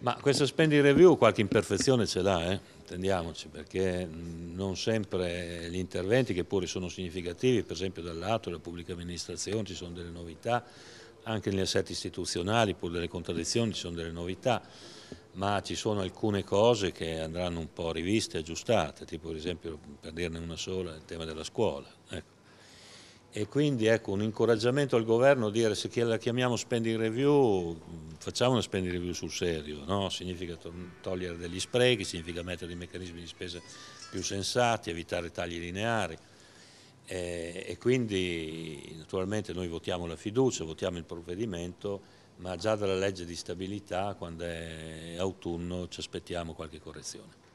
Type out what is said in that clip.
Ma questo spending review qualche imperfezione ce l'ha, eh? intendiamoci, perché non sempre gli interventi, che pure sono significativi, per esempio dal lato della pubblica amministrazione ci sono delle novità, anche negli assetti istituzionali, pur delle contraddizioni, ci sono delle novità, ma ci sono alcune cose che andranno un po' riviste, aggiustate, tipo per esempio, per dirne una sola, il tema della scuola. Ecco e quindi ecco un incoraggiamento al governo a dire se la chiamiamo spending review facciamo una spending review sul serio, no? significa togliere degli sprechi, significa mettere dei meccanismi di spesa più sensati, evitare tagli lineari e, e quindi naturalmente noi votiamo la fiducia, votiamo il provvedimento ma già dalla legge di stabilità quando è autunno ci aspettiamo qualche correzione.